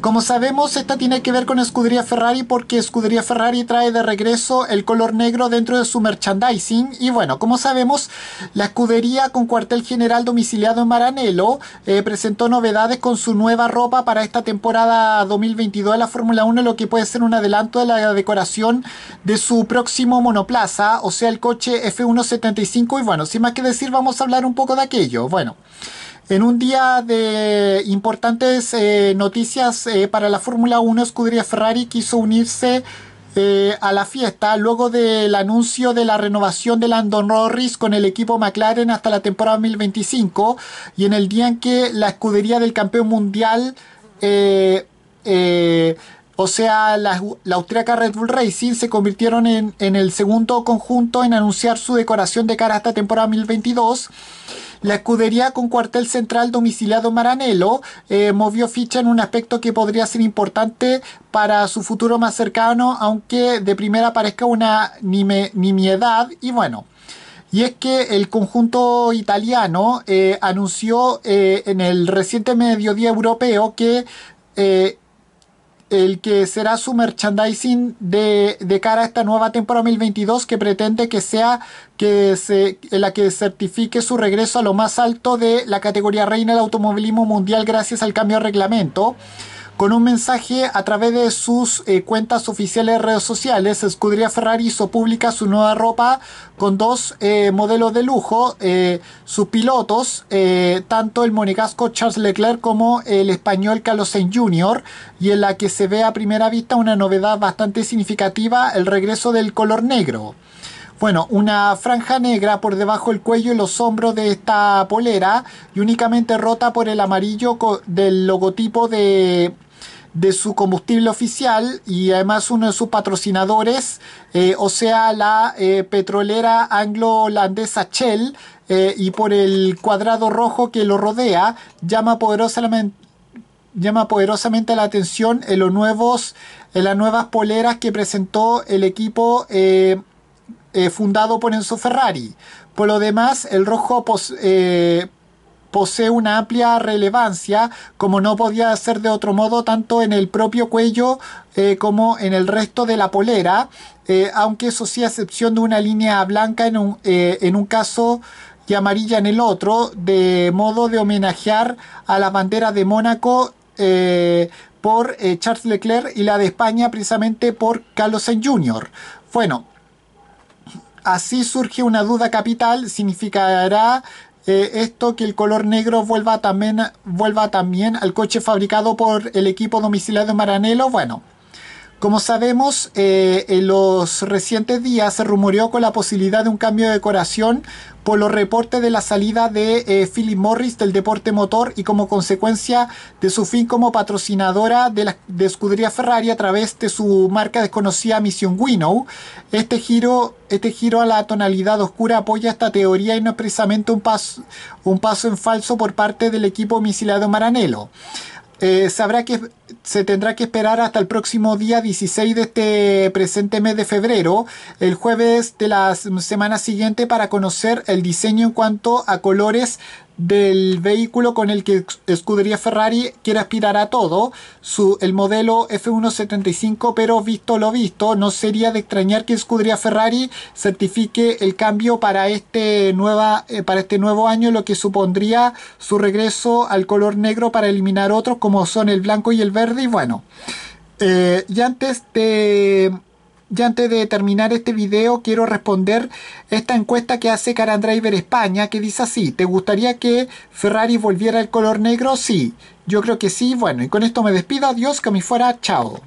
Como sabemos, esta tiene que ver con Escudería Ferrari porque Escudería Ferrari trae de regreso el color negro dentro de su merchandising. Y bueno, como sabemos, la escudería con cuartel general domiciliado en Maranello eh, presentó novedades con su nueva ropa para esta temporada 2022 de la Fórmula 1, lo que puede ser un adelanto de la decoración de su próximo monoplaza, o sea, el coche F175. Y bueno, sin más que decir, vamos a hablar un poco de aquello. Bueno. En un día de importantes eh, noticias eh, para la Fórmula 1, Scuderia Ferrari quiso unirse eh, a la fiesta luego del anuncio de la renovación de Landon Norris con el equipo McLaren hasta la temporada 2025 y en el día en que la escudería del campeón mundial o sea, la, austríaca Red Bull Racing se convirtieron en, el segundo conjunto en anunciar su decoración de cara a esta temporada 2022. La escudería con cuartel central domiciliado Maranello eh, movió ficha en un aspecto que podría ser importante para su futuro más cercano, aunque de primera parezca una nimiedad y bueno. Y es que el conjunto italiano eh, anunció eh, en el reciente mediodía europeo que el que será su merchandising de, de, cara a esta nueva temporada 2022 que pretende que sea que se, la que certifique su regreso a lo más alto de la categoría reina del automovilismo mundial gracias al cambio de reglamento con un mensaje a través de sus eh, cuentas oficiales de redes sociales, Escudería Ferrari hizo pública su nueva ropa con dos eh, modelos de lujo, eh, sus pilotos, tanto el monegasco Charles Leclerc como el español Carlos Sainz Jr., y en la que se ve a primera vista una novedad bastante significativa, el regreso del color negro. Bueno, una franja negra por debajo del cuello y los hombros de esta polera y únicamente rota por el amarillo del logotipo de de su combustible oficial y además uno de sus patrocinadores, eh, o sea, la eh, petrolera anglo-holandesa Shell, eh, y por el cuadrado rojo que lo rodea, llama poderosamente, llama poderosamente la atención en, los nuevos, en las nuevas poleras que presentó el equipo fundado por Enzo Ferrari. Por lo demás, el rojo pos, posee una amplia relevancia, como no podía ser de otro modo, tanto en el propio cuello eh, como en el resto de la polera, eh, aunque eso sí a excepción de una línea blanca en un, eh, en un caso y amarilla en el otro, de modo de homenajear a la bandera de Mónaco por Charles Leclerc y la de España precisamente por Carlos Sainz Jr. Bueno, Así surge una duda capital, significará eh, esto que el color negro vuelva también, vuelva también al coche fabricado por el equipo domiciliado de Maranello, bueno, como sabemos, eh, en los recientes días se rumoreó con la posibilidad de un cambio de decoración por los reportes de la salida de eh, Philip Morris del deporte motor y como consecuencia de su fin como patrocinadora de, la, escudería Ferrari a través de su marca desconocida Mission Winnow. Este giro, este giro a la tonalidad oscura apoya esta teoría y no es precisamente un paso, un paso en falso por parte del equipo misilado Maranello eh, sabrá que se tendrá que esperar hasta el próximo día 16 de este presente mes de febrero, el jueves de la semana siguiente, para conocer el diseño en cuanto a colores del vehículo con el que escudería Ferrari quiere aspirar a todo. el modelo F175, pero visto lo visto, no sería de extrañar que escudería Ferrari certifique el cambio para este, nueva, eh, para este nuevo año, lo que supondría su regreso al color negro para eliminar otros como son el blanco y el verde. Y bueno, ya eh, y antes de ya antes de terminar este video quiero responder esta encuesta que hace Car Driver España que dice así, ¿te gustaría que Ferrari volviera al color negro? Sí, yo creo que sí. Bueno, y con esto me despido. Adiós, que me fuera. Chao.